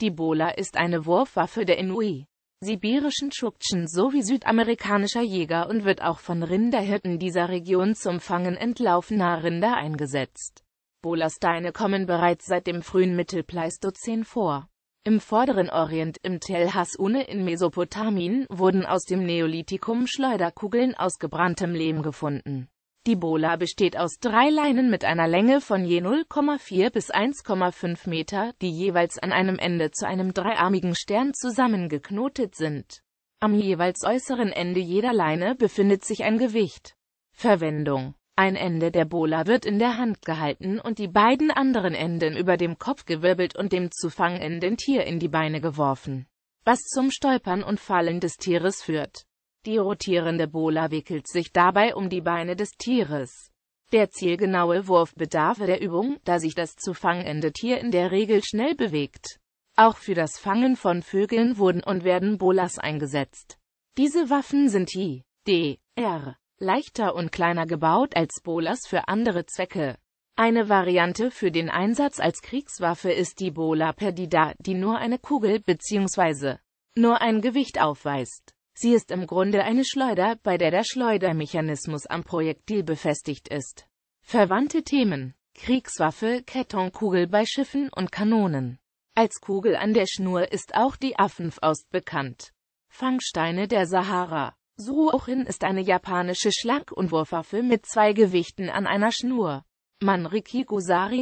Die Bola ist eine Wurfwaffe der Inui, sibirischen Tschuktschen sowie südamerikanischer Jäger und wird auch von Rinderhirten dieser Region zum Fangen entlaufener Rinder eingesetzt. Bolasteine kommen bereits seit dem frühen Mittelpleistozän vor. Im vorderen Orient, im Tel Hasune in Mesopotamien, wurden aus dem Neolithikum Schleuderkugeln aus gebranntem Lehm gefunden die Bola besteht aus drei Leinen mit einer Länge von je 0,4 bis 1,5 Meter, die jeweils an einem Ende zu einem dreiarmigen Stern zusammengeknotet sind. Am jeweils äußeren Ende jeder Leine befindet sich ein Gewicht. Verwendung Ein Ende der Bola wird in der Hand gehalten und die beiden anderen Enden über dem Kopf gewirbelt und dem zu fangenden Tier in die Beine geworfen, was zum Stolpern und Fallen des Tieres führt. Die rotierende Bola wickelt sich dabei um die Beine des Tieres. Der zielgenaue Wurf bedarf der Übung, da sich das zu fangende Tier in der Regel schnell bewegt. Auch für das Fangen von Vögeln wurden und werden Bolas eingesetzt. Diese Waffen sind I, D, R, leichter und kleiner gebaut als Bolas für andere Zwecke. Eine Variante für den Einsatz als Kriegswaffe ist die Bola Perdida, die nur eine Kugel bzw. nur ein Gewicht aufweist. Sie ist im Grunde eine Schleuder, bei der der Schleudermechanismus am Projektil befestigt ist. Verwandte Themen Kriegswaffe, Kettonkugel bei Schiffen und Kanonen. Als Kugel an der Schnur ist auch die Affenfaust bekannt. Fangsteine der Sahara. Suorin ist eine japanische Schlag- und Wurfwaffe mit zwei Gewichten an einer Schnur. Manriki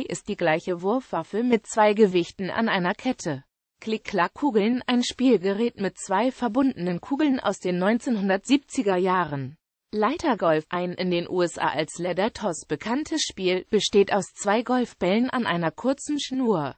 ist die gleiche Wurfwaffe mit zwei Gewichten an einer Kette. Klick-Klack-Kugeln, ein Spielgerät mit zwei verbundenen Kugeln aus den 1970er Jahren. Leitergolf, ein in den USA als Leather Toss bekanntes Spiel, besteht aus zwei Golfbällen an einer kurzen Schnur